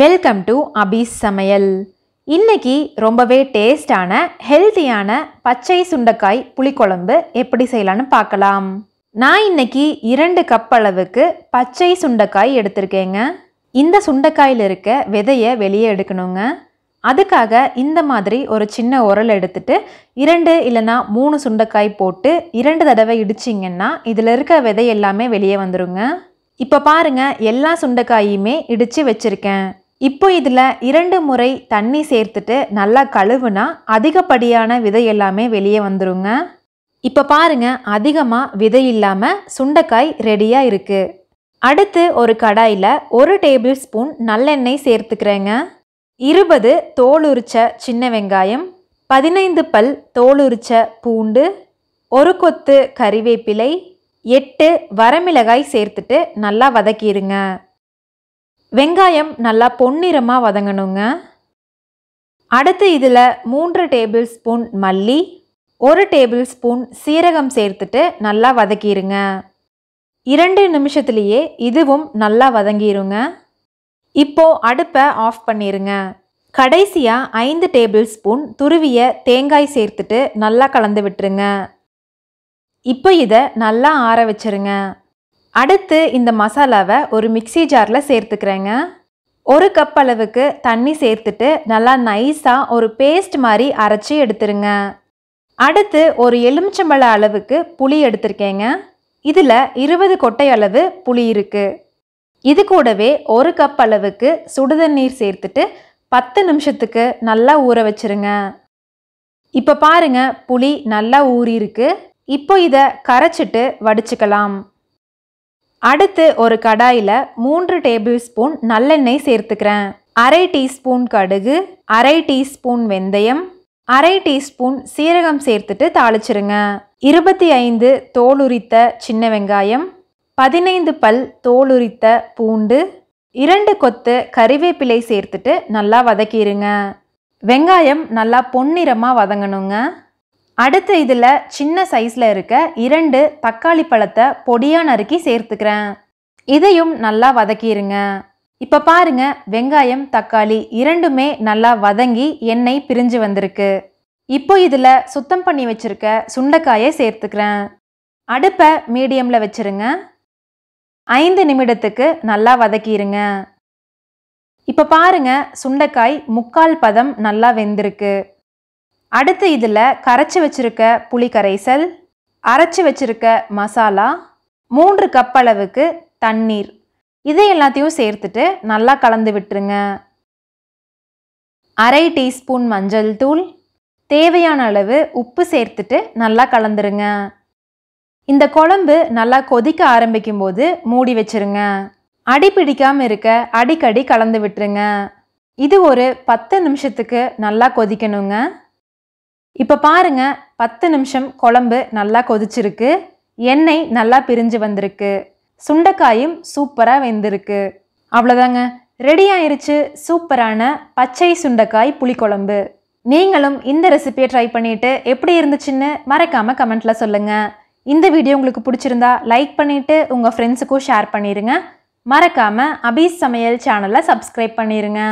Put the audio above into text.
welcome to அபீஸ் சமையல் இன்னைக்கு ரொம்பவே டேஸ்டான ஹெல்த்தியான பச்சை சுண்டக்காய் புளிக்குழம்பு எப்படி செய்யலான்னு பார்க்கலாம் நான் இன்னைக்கு இரண்டு கப் அளவுக்கு பச்சை சுண்டக்காய் எடுத்திருக்கேங்க இந்த சுண்டக்காயில் இருக்க விதையை வெளியே எடுக்கணுங்க அதுக்காக இந்த மாதிரி ஒரு சின்ன உரல் எடுத்துட்டு இரண்டு இல்லைனா மூணு சுண்டக்காய் போட்டு இரண்டு தடவை இடிச்சிங்கன்னா இதில் இருக்க விதை எல்லாமே வெளியே வந்துடுங்க இப்போ பாருங்க எல்லா சுண்டைக்காயுமே இடித்து வச்சுருக்கேன் இப்போ இதில் இரண்டு முறை தண்ணி சேர்த்துட்டு நல்லா கழுவுனா அதிகப்படியான விதை எல்லாமே வெளியே வந்துருங்க இப்போ பாருங்க அதிகமாக விதை இல்லாமல் சுண்டைக்காய் ரெடியாக இருக்குது அடுத்து ஒரு கடாயில் ஒரு டேபிள் ஸ்பூன் நல்லெண்ணெய் சேர்த்துக்கிறேங்க இருபது தோல் உரிச்ச சின்ன வெங்காயம் பதினைந்து பல் தோல் உரிச்ச பூண்டு ஒரு கொத்து கறிவேப்பிலை எட்டு வரமிளகாய் சேர்த்துட்டு நல்லா வதக்கிடுங்க வெங்காயம் நல்லா பொன்னிறமாக வதங்கணுங்க அடுத்து இதில் மூன்று டேபிள் ஸ்பூன் மல்லி ஒரு டேபிள் ஸ்பூன் சீரகம் சேர்த்துட்டு நல்லா வதக்கிடுங்க இரண்டு நிமிஷத்துலேயே இதுவும் நல்லா வதங்கிடுங்க இப்போது அடுப்பை ஆஃப் பண்ணிடுங்க கடைசியாக ஐந்து டேபிள் ஸ்பூன் துருவிய தேங்காய் சேர்த்துட்டு நல்லா கலந்து விட்டுருங்க இப்போ இதை நல்லா ஆற வச்சுருங்க அடுத்து இந்த மசாலாவை ஒரு மிக்சி ஜாரில் சேர்த்துக்கிறேங்க ஒரு கப் அளவுக்கு தண்ணி சேர்த்துட்டு நல்லா நைஸாக ஒரு பேஸ்ட் மாதிரி அரைச்சி எடுத்துருங்க அடுத்து ஒரு எலுமிச்சம்பழ அளவுக்கு புளி எடுத்திருக்கேங்க இதில் இருபது கொட்டை அளவு புளி இருக்குது இது கூடவே ஒரு கப் அளவுக்கு சுடுதண்ணீர் சேர்த்துட்டு பத்து நிமிஷத்துக்கு நல்லா ஊற வச்சுருங்க இப்போ பாருங்க புளி நல்லா ஊறியிருக்கு இப்போ இதை கரைச்சிட்டு வடிச்சுக்கலாம் அடுத்து ஒரு கடாயில் மூன்று டேபிள் ஸ்பூன் நல்லெண்ணெய் சேர்த்துக்கிறேன் அரை டீஸ்பூன் கடுகு அரை டீஸ்பூன் வெந்தயம் அரை டீஸ்பூன் சீரகம் சேர்த்துட்டு தாளிச்சிருங்க இருபத்தி ஐந்து தோலுரித்த சின்ன வெங்காயம் பதினைந்து பல் தோலுரித்த பூண்டு இரண்டு கொத்து கறிவேப்பிலை சேர்த்துட்டு நல்லா வதக்கிடுங்க வெங்காயம் நல்லா பொன்னிறமாக வதங்கணுங்க அடுத்து இதில் சின்ன சைஸில் இருக்க இரண்டு தக்காளி பழத்தை பொடியாக நறுக்கி சேர்த்துக்கிறேன் இதையும் நல்லா வதக்கிடுங்க இப்போ பாருங்க வெங்காயம் தக்காளி இரண்டுமே நல்லா வதங்கி எண்ணெய் பிரிஞ்சு வந்திருக்கு இப்போ இதில் சுத்தம் பண்ணி வச்சுருக்க சுண்டைக்காயை சேர்த்துக்கிறேன் அடுப்பை மீடியமில் வச்சுருங்க ஐந்து நிமிடத்துக்கு நல்லா வதக்கிடுங்க இப்போ பாருங்க சுண்டைக்காய் முக்கால் பதம் நல்லா வெந்திருக்கு அடுத்து இதில் கரைச்சி வச்சுருக்க புளி கரைசல் அரைச்சி வச்சுருக்க மசாலா மூன்று கப் அளவுக்கு தண்ணீர் இதை எல்லாத்தையும் சேர்த்துட்டு நல்லா கலந்து விட்டுருங்க அரை டீஸ்பூன் மஞ்சள் தூள் தேவையான அளவு உப்பு சேர்த்துட்டு நல்லா கலந்துருங்க இந்த குழம்பு நல்லா கொதிக்க ஆரம்பிக்கும் போது மூடி வச்சுருங்க அடி பிடிக்காமல் இருக்க அடிக்கடி கலந்து விட்டுருங்க இது ஒரு பத்து நிமிஷத்துக்கு நல்லா கொதிக்கணுங்க இப்போ பாருங்க பத்து நிமிஷம் குழம்பு நல்லா கொதிச்சிருக்கு எண்ணெய் நல்லா பிரிஞ்சு வந்திருக்கு சுண்டைக்காயும் சூப்பராக வெந்திருக்கு அவ்வளோதாங்க ரெடி ஆயிருச்சு சூப்பரான பச்சை சுண்டைக்காய் புளிக்குழம்பு நீங்களும் இந்த ரெசிபியை ட்ரை பண்ணிவிட்டு எப்படி இருந்துச்சுன்னு மறக்காமல் கமெண்ட்டில் சொல்லுங்கள் இந்த வீடியோ உங்களுக்கு பிடிச்சிருந்தா லைக் பண்ணிவிட்டு உங்கள் ஃப்ரெண்ட்ஸுக்கும் ஷேர் பண்ணிடுங்க மறக்காமல் அபீஸ் சமையல் சேனலை சப்ஸ்கிரைப் பண்ணிடுங்க